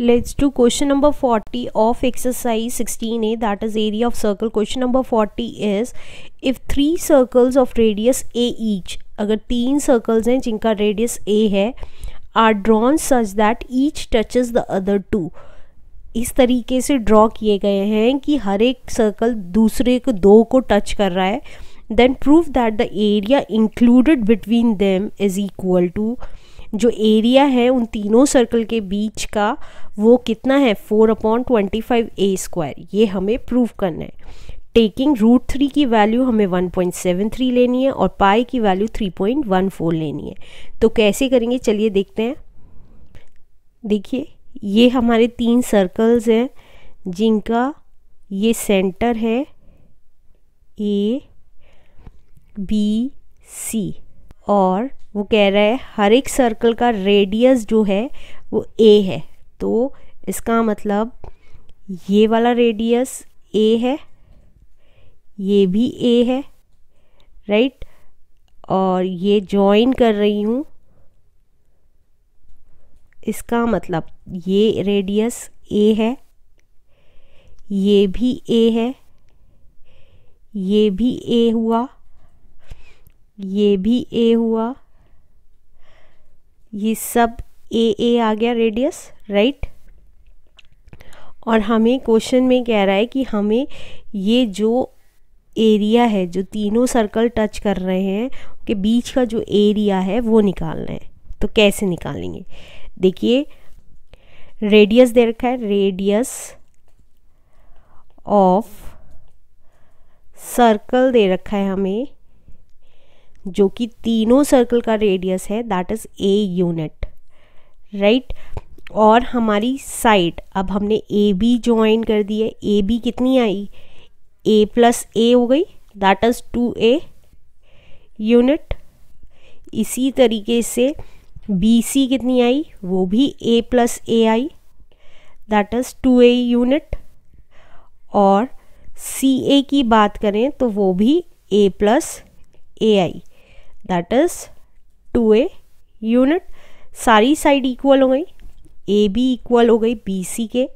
Let's to question number forty of exercise sixteen A that is area of circle question number forty is if three circles of radius a each अगर तीन circles हैं जिनका radius a है are drawn such that each touch the other two इस तरीके से draw किए गए हैं कि हर एक सर्कल दूसरे को दो को टच कर रहा है then prove that the area included between them is equal to जो एरिया है उन तीनों सर्कल के बीच का वो कितना है four upon twenty five a square ये हमें प्रूव करना है टेकिंग रूट थ्री की वैल्यू हमें 1.73 लेनी है और पाई की वैल्यू 3.14 लेनी है तो कैसे करेंगे चलिए देखते हैं देखिए ये हमारे तीन सर्कल्स हैं जिनका ये सेंटर है ए बी सी और वो कह रहा है हर एक सर्कल का रेडियस जो है वो ए है तो इसका मतलब ये वाला रेडियस ए है ये भी ए है राइट और ये जॉइन कर रही हूँ इसका मतलब ये रेडियस ए है ये भी ए है ये भी ए हुआ ये भी ए हुआ ये सब ए ए आ गया रेडियस राइट और हमें क्वेश्चन में कह रहा है कि हमें ये जो एरिया है जो तीनों सर्कल टच कर रहे हैं के बीच का जो एरिया है वो निकालना है तो कैसे निकालेंगे देखिए रेडियस दे रखा है रेडियस ऑफ सर्कल दे रखा है हमें जो कि तीनों सर्कल का रेडियस है that is a unit right और हमारी साइड अब हमने ए बी ज्वाइन कर दी है ए बी कितनी आई ए प्लस ए हो गई that is two a unit इसी तरीके से बी सी कितनी आई वो भी ए प्लस ए आई that is two a unit और सी ए की बात करें तो वो भी ए प्लस ए आई that is two a unit सारी साइड इक्वल हो गई ए बी इक्वल हो गई बी सी के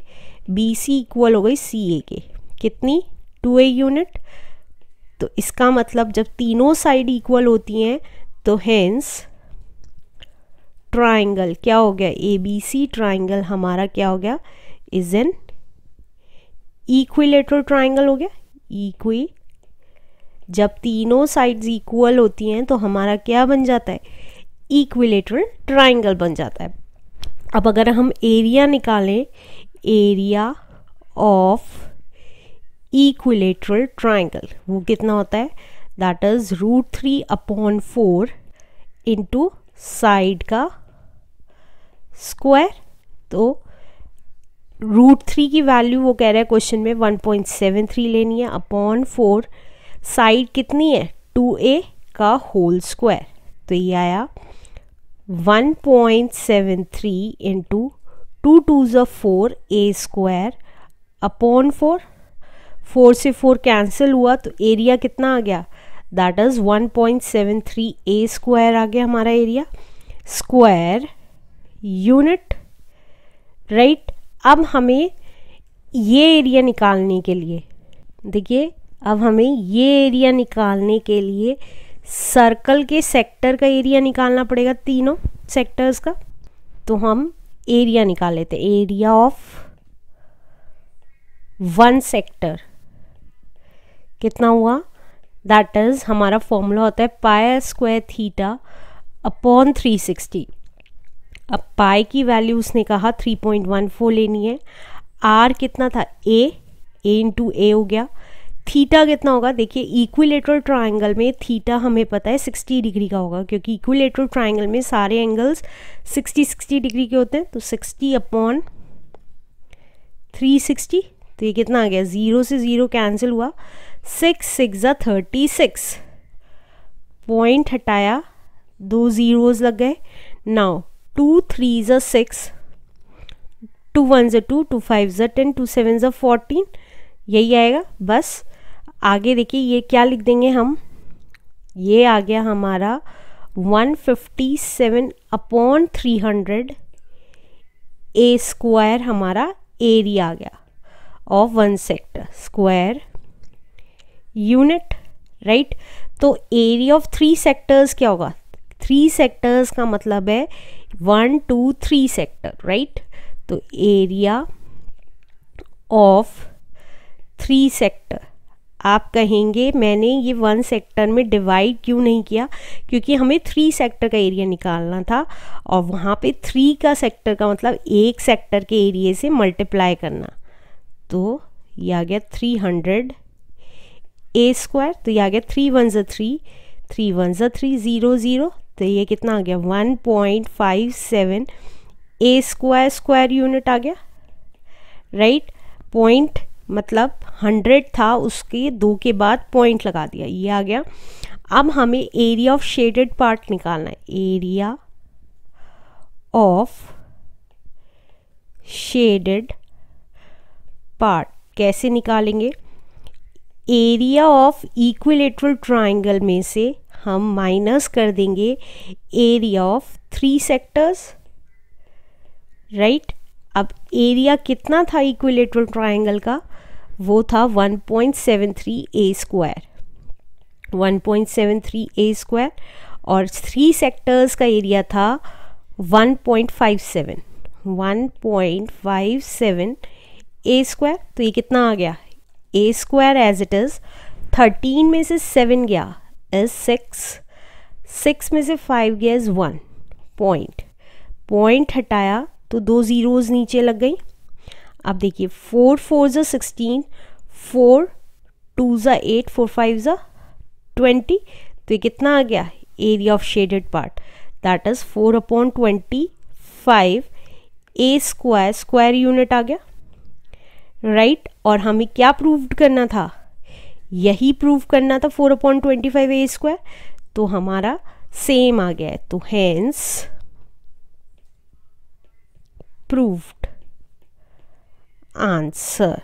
बी सी इक्वल हो गई सी ए के कितनी टू ए यूनिट तो इसका मतलब जब तीनों साइड इक्वल होती हैं तो हैंस ट्राइंगल क्या हो गया ए बी सी ट्राइंगल हमारा क्या हो गया इज एन इक्विलेटरल ट्राइंगल हो गया इक्वी जब तीनों साइड्स इक्वल होती हैं तो हमारा क्या बन जाता है इक्विलेटरल ट्राइंगल बन जाता है अब अगर हम एरिया निकालें एरिया ऑफ इक्विलेटरल ट्राइंगल वो कितना होता है that is root three upon four into side का स्क्वायर तो रूट थ्री की वैल्यू वो कह रहा है क्वेश्चन में 1.73 लेनी है अपॉन फोर साइड कितनी है टू ए का होल स्क्वायर तो ये आया 1.73 point seven three into two two ज़ four a square upon four four से फोर कैंसिल हुआ तो एरिया कितना आ गया that is 1.73 point seven three a square आ गया हमारा एरिया स्क्वायर यूनिट राइट अब हमें ये एरिया निकालने के लिए देखिए अब हमें ये एरिया निकालने के लिए सर्कल के सेक्टर का एरिया निकालना पड़ेगा तीनों सेक्टर्स का तो हम एरिया निकाल लेते हैं एरिया ऑफ वन सेक्टर कितना हुआ दैट इज़ हमारा फॉर्मूला होता है pi square theta upon three sixty अब पाए की वैल्यू उसने कहा थ्री पॉइंट वन फोर लेनी है आर कितना था ए ए इंटू ए हो गया थीटा कितना होगा देखिए इक्विलेटरल ट्रायंगल में थीटा हमें पता है 60 डिग्री का होगा क्योंकि इक्विलेटरल ट्रायंगल में सारे एंगल्स 60 60 डिग्री के होते हैं तो 60 अपॉन 360 तो ये कितना आ गया ज़ीरो से ज़ीरो कैंसिल हुआ सिक्स सिक्स ज़ा थर्टी सिक्स पॉइंट हटाया दो ज़ीरोज़ लग गए नाउ टू थ्री ज़ा सिक्स टू वन ज टू टू फाइव ज टेन टू सेवन ज फोर्टीन यही आएगा बस आगे देखिए ये क्या लिख देंगे हम ये आ गया हमारा 157 upon three hundred a square हमारा एरिया आ गया of one sector square unit right तो एरिया ऑफ थ्री सेक्टर्स क्या होगा थ्री सेक्टर्स का मतलब है one two three sector right तो एरिया ऑफ थ्री सेक्टर आप कहेंगे मैंने ये वन सेक्टर में डिवाइड क्यों नहीं किया क्योंकि हमें थ्री सेक्टर का एरिया निकालना था और वहाँ पे थ्री का सेक्टर का मतलब एक सेक्टर के एरिए से मल्टीप्लाई करना तो ये आ गया थ्री हंड्रेड ए स्क्वायर तो ये आ गया थ्री वन जो थ्री थ्री वन जो थ्री ज़ीरो ज़ीरो तो ये कितना आ गया one point five seven a square square unit आ गया राइट पॉइंट मतलब हंड्रेड था उसके दो के बाद पॉइंट लगा दिया ये आ गया अब हमें एरिया ऑफ शेडेड पार्ट निकालना है एरिया ऑफ शेडेड पार्ट कैसे निकालेंगे एरिया ऑफ इक्विलेटरल ट्राइंगल में से हम माइनस कर देंगे area of three sectors right अब एरिया कितना था इक्विलेटरल ट्राइंगल का वो था 1.73 a square three a square और थ्री सेक्टर्स का एरिया था 1.57 1.57 ए स्क्वायर तो ये कितना आ गया a square as it is thirteen में से सेवन गया इज सिक्स सिक्स में से फाइव गया इज़ वन पॉइंट पॉइंट हटाया तो दो ज़ीरोज़ नीचे लग गई अब देखिए फोर फोर ज़ा सिक्सटीन फोर टू ज़ा एट फोर फाइव ज़ा ट्वेंटी तो ये कितना आ गया area of shaded part that is four upon twenty five a square square unit आ गया राइट right? और हमें क्या प्रूव करना था यही प्रूव करना था four upon twenty five a square तो हमारा सेम आ गया है तो हैंस प्रूव्ड answer。